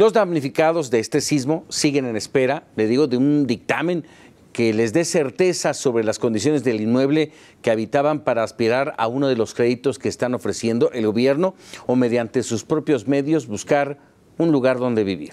Los damnificados de este sismo siguen en espera, le digo, de un dictamen que les dé certeza sobre las condiciones del inmueble que habitaban para aspirar a uno de los créditos que están ofreciendo el gobierno o mediante sus propios medios buscar un lugar donde vivir.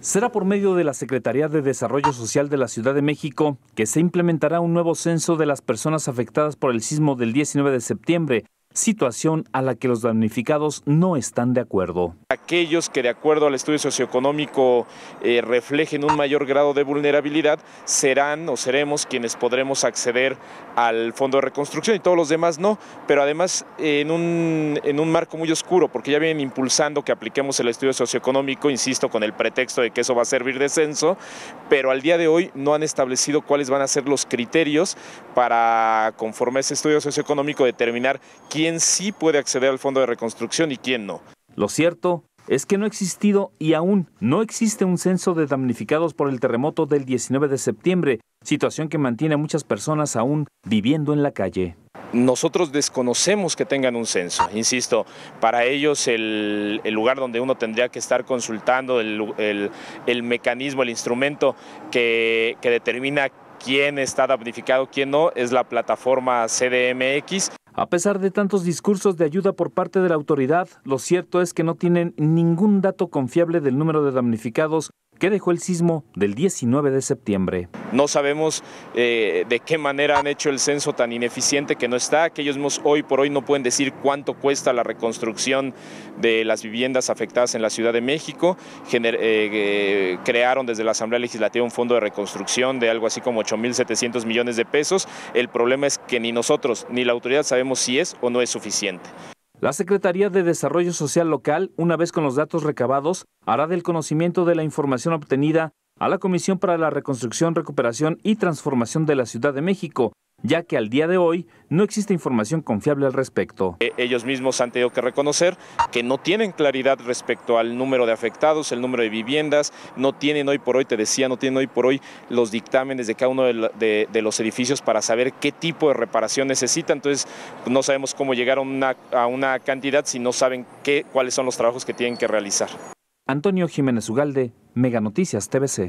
Será por medio de la Secretaría de Desarrollo Social de la Ciudad de México que se implementará un nuevo censo de las personas afectadas por el sismo del 19 de septiembre situación a la que los damnificados no están de acuerdo. Aquellos que de acuerdo al estudio socioeconómico eh, reflejen un mayor grado de vulnerabilidad serán o seremos quienes podremos acceder al fondo de reconstrucción y todos los demás no, pero además en, un, en un marco muy oscuro porque ya vienen impulsando que apliquemos el estudio socioeconómico, insisto, con el pretexto de que eso va a servir de censo, pero al día de hoy no han establecido cuáles van a ser los criterios para conforme a ese estudio socioeconómico determinar quién quién sí puede acceder al fondo de reconstrucción y quién no. Lo cierto es que no ha existido y aún no existe un censo de damnificados por el terremoto del 19 de septiembre, situación que mantiene a muchas personas aún viviendo en la calle. Nosotros desconocemos que tengan un censo, insisto, para ellos el, lugar donde uno tendría que estar consultando el, mecanismo, el instrumento que, que determina quién está damnificado, quién no, es la plataforma CDMX a pesar de tantos discursos de ayuda por parte de la autoridad, lo cierto es que no tienen ningún dato confiable del número de damnificados Qué dejó el sismo del 19 de septiembre. No sabemos eh, de qué manera han hecho el censo tan ineficiente que no está, que ellos hoy por hoy no pueden decir cuánto cuesta la reconstrucción de las viviendas afectadas en la Ciudad de México. Eh, eh, crearon desde la Asamblea Legislativa un fondo de reconstrucción de algo así como 8.700 millones de pesos. El problema es que ni nosotros ni la autoridad sabemos si es o no es suficiente. La Secretaría de Desarrollo Social Local, una vez con los datos recabados, hará del conocimiento de la información obtenida a la Comisión para la Reconstrucción, Recuperación y Transformación de la Ciudad de México ya que al día de hoy no existe información confiable al respecto. Eh, ellos mismos han tenido que reconocer que no tienen claridad respecto al número de afectados, el número de viviendas, no tienen hoy por hoy, te decía, no tienen hoy por hoy los dictámenes de cada uno de, los edificios para saber qué tipo de reparación necesitan, entonces no sabemos cómo llegar a una, cantidad si no saben qué, cuáles son los trabajos que tienen que realizar. Antonio Jiménez Ugalde, Mega Noticias TVC.